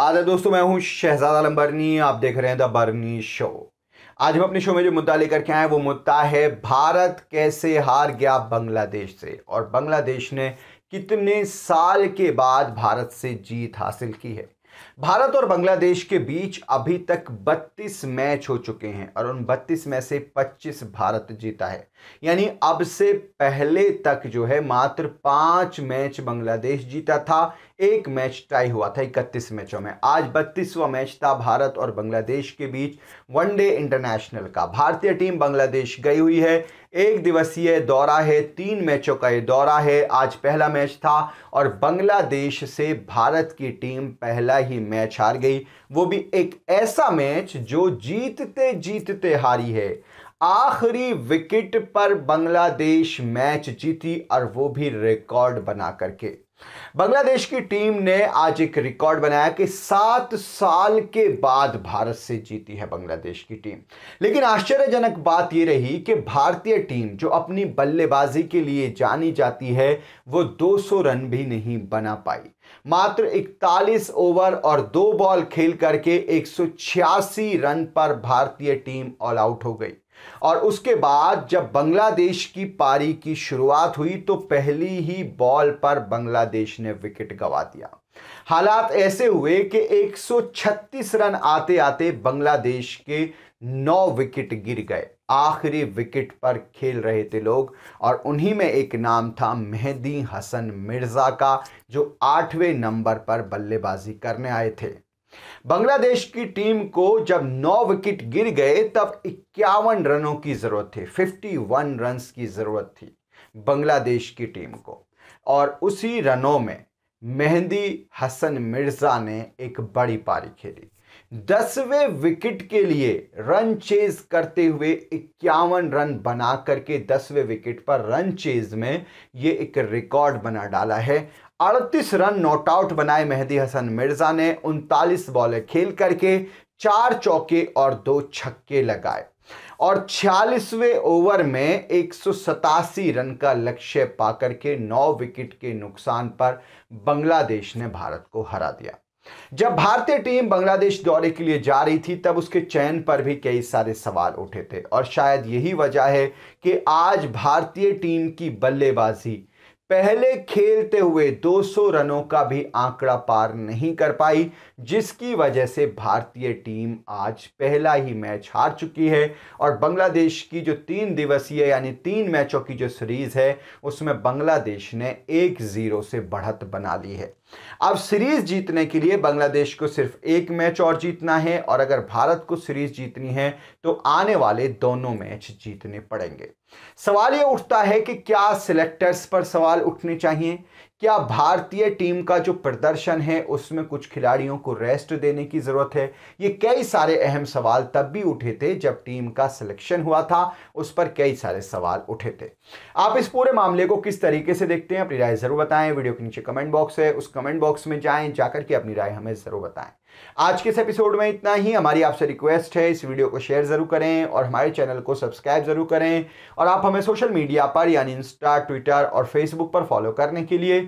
आदाब दोस्तों मैं हूं शहजाद आलम बरनी आप देख रहे हैं द बरनी शो आज हम अपने शो में जो मुद्दा लेकर के आए वो मुद्दा है भारत कैसे हार गया बांग्लादेश से और बांग्लादेश ने कितने साल के बाद भारत से जीत हासिल की है भारत और बांग्लादेश के बीच अभी तक 32 मैच हो चुके हैं और उन 32 में से 25 भारत जीता है यानी अब से पहले तक जो है मात्र पाँच मैच बांग्लादेश जीता था एक मैच टाई हुआ था इकतीस मैचों में आज बत्तीसवा मैच था भारत और बांग्लादेश के बीच वनडे इंटरनेशनल का भारतीय टीम बांग्लादेश गई हुई है एक दिवसीय दौरा है तीन मैचों का ये दौरा है आज पहला मैच था और बांग्लादेश से भारत की टीम पहला ही मैच हार गई वो भी एक ऐसा मैच जो जीतते जीतते हारी है आखिरी विकेट पर बांग्लादेश मैच जीती और वो भी रिकॉर्ड बना करके बांग्लादेश की टीम ने आज एक रिकॉर्ड बनाया कि सात साल के बाद भारत से जीती है बांग्लादेश की टीम लेकिन आश्चर्यजनक बात यह रही कि भारतीय टीम जो अपनी बल्लेबाजी के लिए जानी जाती है वो 200 रन भी नहीं बना पाई मात्र 41 ओवर और दो बॉल खेल करके एक रन पर भारतीय टीम ऑल आउट हो गई और उसके बाद जब बांग्लादेश की पारी की शुरुआत हुई तो पहली ही बॉल पर बांग्लादेश ने विकेट गंवा दिया हालात ऐसे हुए कि 136 रन आते आते बांग्लादेश के नौ विकेट गिर गए आखिरी विकेट पर खेल रहे थे लोग और उन्हीं में एक नाम था मेहदी हसन मिर्ज़ा का जो आठवें नंबर पर बल्लेबाजी करने आए थे बांग्लादेश की टीम को जब नौ विकेट गिर गए तब इक्यावन रनों की जरूरत थी 51 रन की जरूरत थी बांग्लादेश की टीम को और उसी रनों में मेहंदी हसन मिर्जा ने एक बड़ी पारी खेली दसवें विकेट के लिए रन चेज करते हुए इक्यावन रन बना करके दसवें विकेट पर रन चेज में ये एक रिकॉर्ड बना डाला है अड़तीस रन नॉट आउट बनाए मेहदी हसन मिर्जा ने उनतालीस बॉलें खेल करके चार चौके और दो छक्के लगाए और छियालीसवें ओवर में एक रन का लक्ष्य पाकर के नौ विकेट के नुकसान पर बांग्लादेश ने भारत को हरा दिया जब भारतीय टीम बांग्लादेश दौरे के लिए जा रही थी तब उसके चयन पर भी कई सारे सवाल उठे थे और शायद यही वजह है कि आज भारतीय टीम की बल्लेबाजी पहले खेलते हुए 200 रनों का भी आंकड़ा पार नहीं कर पाई जिसकी वजह से भारतीय टीम आज पहला ही मैच हार चुकी है और बांग्लादेश की जो तीन दिवसीय यानी तीन मैचों की जो सीरीज़ है उसमें बांग्लादेश ने एक ज़ीरो से बढ़त बना ली है अब सीरीज़ जीतने के लिए बांग्लादेश को सिर्फ एक मैच और जीतना है और अगर भारत को सीरीज़ जीतनी है तो आने वाले दोनों मैच जीतने पड़ेंगे सवाल ये उठता है कि क्या सिलेक्टर्स पर सवाल उठने चाहिए क्या भारतीय टीम का जो प्रदर्शन है उसमें कुछ खिलाड़ियों को रेस्ट देने की ज़रूरत है ये कई सारे अहम सवाल तब भी उठे थे जब टीम का सिलेक्शन हुआ था उस पर कई सारे सवाल उठे थे आप इस पूरे मामले को किस तरीके से देखते हैं अपनी राय ज़रूर बताएं वीडियो के नीचे कमेंट बॉक्स है उस कमेंट बॉक्स में जाएं जाकर के अपनी राय हमें ज़रूर बताएं आज के इस एपिसोड में इतना ही हमारी आपसे रिक्वेस्ट है इस वीडियो को शेयर ज़रूर करें और हमारे चैनल को सब्सक्राइब ज़रूर करें और आप हमें सोशल मीडिया पर यानी इंस्टा ट्विटर और फेसबुक पर फॉलो करने के लिए